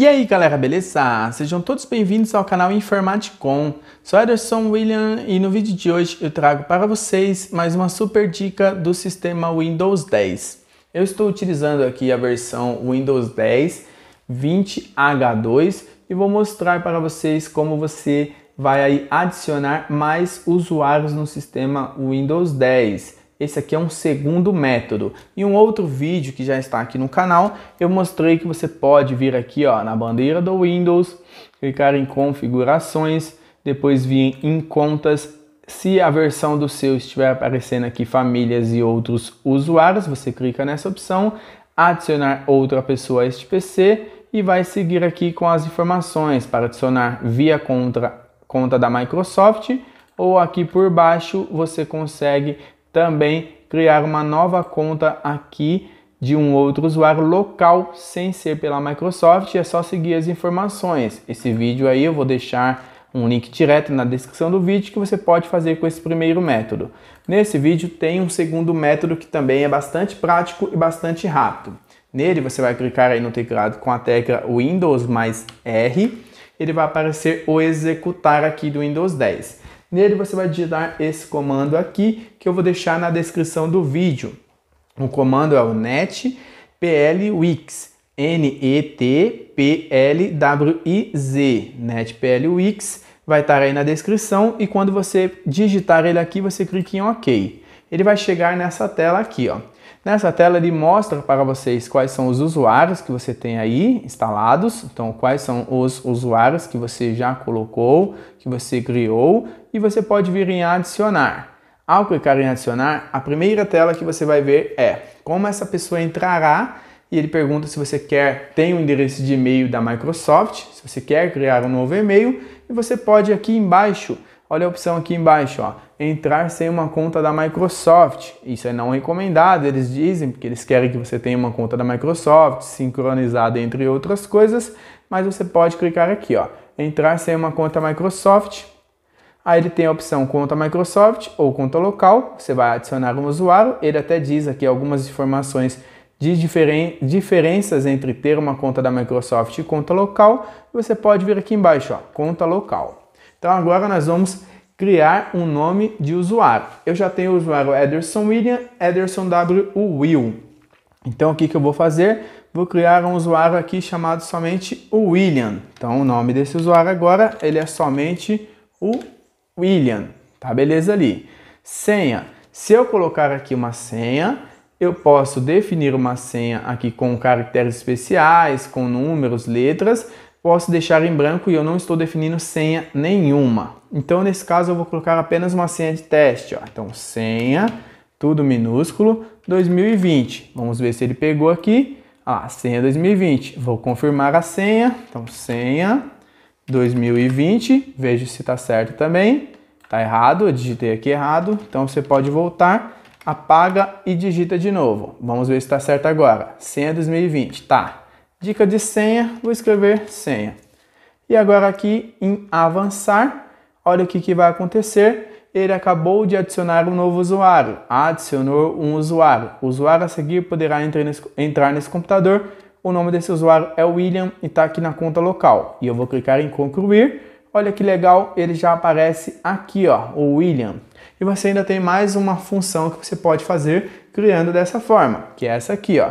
E aí galera, beleza? Sejam todos bem-vindos ao canal Informaticom. Sou Ederson William e no vídeo de hoje eu trago para vocês mais uma super dica do sistema Windows 10. Eu estou utilizando aqui a versão Windows 10 20H2 e vou mostrar para vocês como você vai adicionar mais usuários no sistema Windows 10. Esse aqui é um segundo método. E um outro vídeo que já está aqui no canal, eu mostrei que você pode vir aqui ó, na bandeira do Windows, clicar em configurações, depois vir em contas. Se a versão do seu estiver aparecendo aqui famílias e outros usuários, você clica nessa opção, adicionar outra pessoa a este PC e vai seguir aqui com as informações para adicionar via contra, conta da Microsoft ou aqui por baixo você consegue também criar uma nova conta aqui de um outro usuário local sem ser pela Microsoft. É só seguir as informações. Esse vídeo aí eu vou deixar um link direto na descrição do vídeo que você pode fazer com esse primeiro método. Nesse vídeo tem um segundo método que também é bastante prático e bastante rápido. Nele você vai clicar aí no teclado com a tecla Windows mais R, ele vai aparecer o executar aqui do Windows 10. Nele você vai digitar esse comando aqui que eu vou deixar na descrição do vídeo. O comando é o netplwix, n e t p l w i z, vai estar aí na descrição e quando você digitar ele aqui, você clica em OK. Ele vai chegar nessa tela aqui, ó. Nessa tela ele mostra para vocês quais são os usuários que você tem aí instalados, então quais são os usuários que você já colocou, que você criou e você pode vir em adicionar. Ao clicar em adicionar, a primeira tela que você vai ver é como essa pessoa entrará e ele pergunta se você quer, tem o um endereço de e-mail da Microsoft, se você quer criar um novo e-mail e você pode aqui embaixo Olha a opção aqui embaixo, ó, entrar sem uma conta da Microsoft. Isso é não recomendado, eles dizem, porque eles querem que você tenha uma conta da Microsoft, sincronizada entre outras coisas, mas você pode clicar aqui, ó, entrar sem uma conta Microsoft. Aí ele tem a opção conta Microsoft ou conta local, você vai adicionar um usuário, ele até diz aqui algumas informações de diferen diferenças entre ter uma conta da Microsoft e conta local, você pode vir aqui embaixo, ó, conta local. Então agora nós vamos criar um nome de usuário. Eu já tenho o usuário Ederson William, Ederson W Will. Então o que, que eu vou fazer? Vou criar um usuário aqui chamado somente o William. Então o nome desse usuário agora ele é somente o William. Tá beleza ali. Senha. Se eu colocar aqui uma senha, eu posso definir uma senha aqui com caracteres especiais, com números, letras, posso deixar em branco e eu não estou definindo senha nenhuma. Então, nesse caso, eu vou colocar apenas uma senha de teste. Ó. Então, senha, tudo minúsculo, 2020. Vamos ver se ele pegou aqui. Ah, senha 2020. Vou confirmar a senha. Então, senha 2020. Vejo se está certo também. Está errado, eu digitei aqui errado. Então, você pode voltar, apaga e digita de novo. Vamos ver se está certo agora. Senha 2020. Tá. Dica de senha, vou escrever senha. E agora aqui em avançar, olha o que, que vai acontecer. Ele acabou de adicionar um novo usuário. Adicionou um usuário. O usuário a seguir poderá entrar nesse, entrar nesse computador. O nome desse usuário é William e está aqui na conta local. E eu vou clicar em concluir. Olha que legal, ele já aparece aqui, ó, o William. E você ainda tem mais uma função que você pode fazer criando dessa forma, que é essa aqui, ó.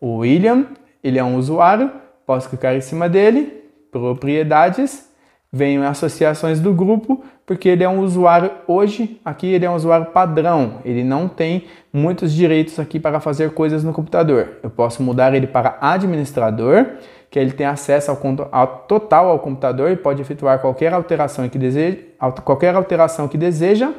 O William ele é um usuário, posso clicar em cima dele, propriedades, em associações do grupo, porque ele é um usuário hoje, aqui ele é um usuário padrão, ele não tem muitos direitos aqui para fazer coisas no computador. Eu posso mudar ele para administrador, que ele tem acesso ao, ao total ao computador e pode efetuar qualquer alteração que deseja, qualquer alteração que deseja,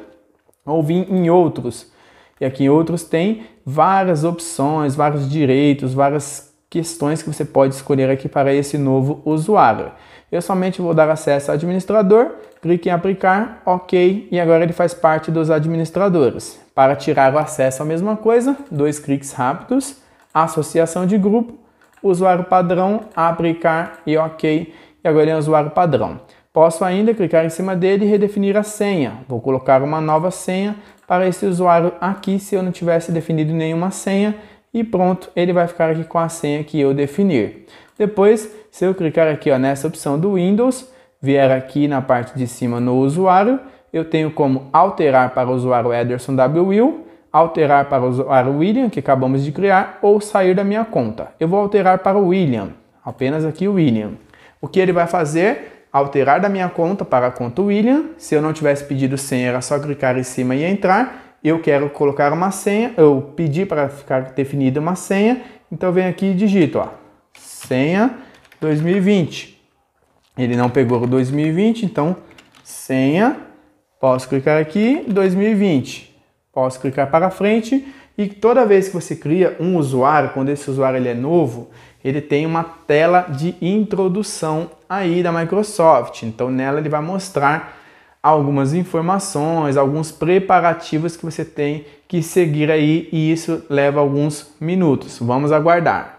ou vir em outros. E aqui em outros tem várias opções, vários direitos, várias questões que você pode escolher aqui para esse novo usuário. Eu somente vou dar acesso ao administrador, clique em aplicar, ok, e agora ele faz parte dos administradores. Para tirar o acesso a mesma coisa, dois cliques rápidos, associação de grupo, usuário padrão, aplicar e ok, e agora ele é um usuário padrão. Posso ainda clicar em cima dele e redefinir a senha. Vou colocar uma nova senha para esse usuário aqui, se eu não tivesse definido nenhuma senha, e pronto, ele vai ficar aqui com a senha que eu definir. Depois, se eu clicar aqui ó, nessa opção do Windows, vier aqui na parte de cima no usuário, eu tenho como alterar para o usuário Ederson W. Will, alterar para o usuário William, que acabamos de criar, ou sair da minha conta. Eu vou alterar para o William, apenas aqui o William. O que ele vai fazer? Alterar da minha conta para a conta William. Se eu não tivesse pedido senha, era só clicar em cima e entrar eu quero colocar uma senha, eu pedi para ficar definida uma senha, então vem aqui e digito, ó, senha 2020. Ele não pegou 2020, então senha, posso clicar aqui, 2020. Posso clicar para frente e toda vez que você cria um usuário, quando esse usuário ele é novo, ele tem uma tela de introdução aí da Microsoft. Então nela ele vai mostrar algumas informações, alguns preparativos que você tem que seguir aí e isso leva alguns minutos. Vamos aguardar.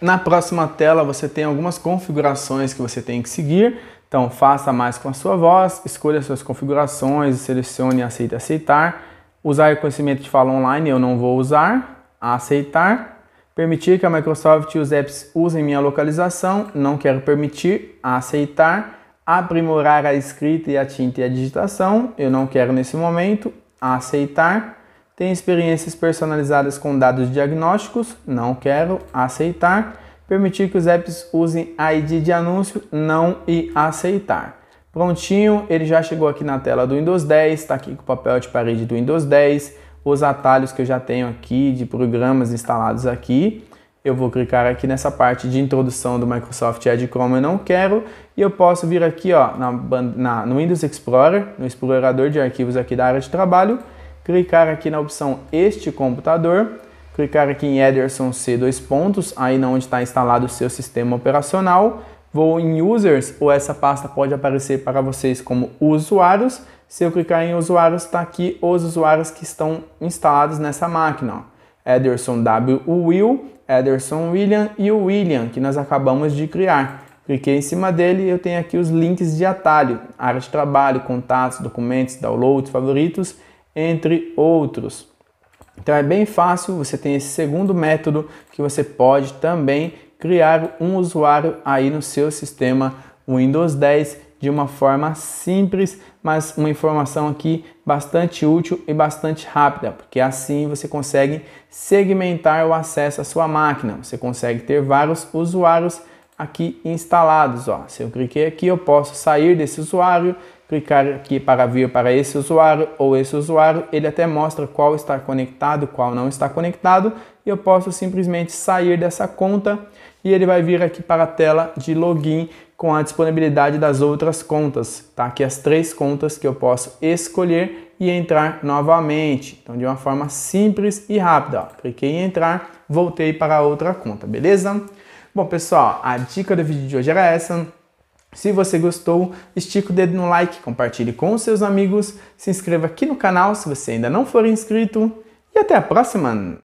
Na próxima tela você tem algumas configurações que você tem que seguir. Então faça mais com a sua voz, escolha suas configurações, selecione aceite aceitar. Usar reconhecimento de fala online eu não vou usar. Aceitar. Permitir que a Microsoft e os apps usem minha localização, não quero permitir. Aceitar aprimorar a escrita e a tinta e a digitação, eu não quero nesse momento, aceitar. Tem experiências personalizadas com dados diagnósticos, não quero, aceitar. Permitir que os apps usem ID de anúncio, não e aceitar. Prontinho, ele já chegou aqui na tela do Windows 10, está aqui com o papel de parede do Windows 10, os atalhos que eu já tenho aqui de programas instalados aqui eu vou clicar aqui nessa parte de introdução do Microsoft Edge Chrome, eu não quero, e eu posso vir aqui ó, na, na, no Windows Explorer, no explorador de arquivos aqui da área de trabalho, clicar aqui na opção Este Computador, clicar aqui em Ederson C, dois pontos, aí na onde está instalado o seu sistema operacional, vou em Users, ou essa pasta pode aparecer para vocês como Usuários, se eu clicar em Usuários, está aqui os usuários que estão instalados nessa máquina, ó. Ederson W. Will, Ederson William e o William, que nós acabamos de criar. Cliquei em cima dele e eu tenho aqui os links de atalho, área de trabalho, contatos, documentos, downloads, favoritos, entre outros. Então é bem fácil, você tem esse segundo método que você pode também criar um usuário aí no seu sistema Windows 10 de uma forma simples, mas uma informação aqui bastante útil e bastante rápida, porque assim você consegue segmentar o acesso à sua máquina. Você consegue ter vários usuários aqui instalados. Ó. Se eu cliquei aqui, eu posso sair desse usuário, clicar aqui para vir para esse usuário ou esse usuário. Ele até mostra qual está conectado, qual não está conectado eu posso simplesmente sair dessa conta e ele vai vir aqui para a tela de login com a disponibilidade das outras contas, tá? Aqui as três contas que eu posso escolher e entrar novamente. Então, de uma forma simples e rápida. Ó. Cliquei em entrar, voltei para a outra conta, beleza? Bom, pessoal, a dica do vídeo de hoje era essa. Se você gostou, estica o dedo no like, compartilhe com seus amigos, se inscreva aqui no canal se você ainda não for inscrito e até a próxima!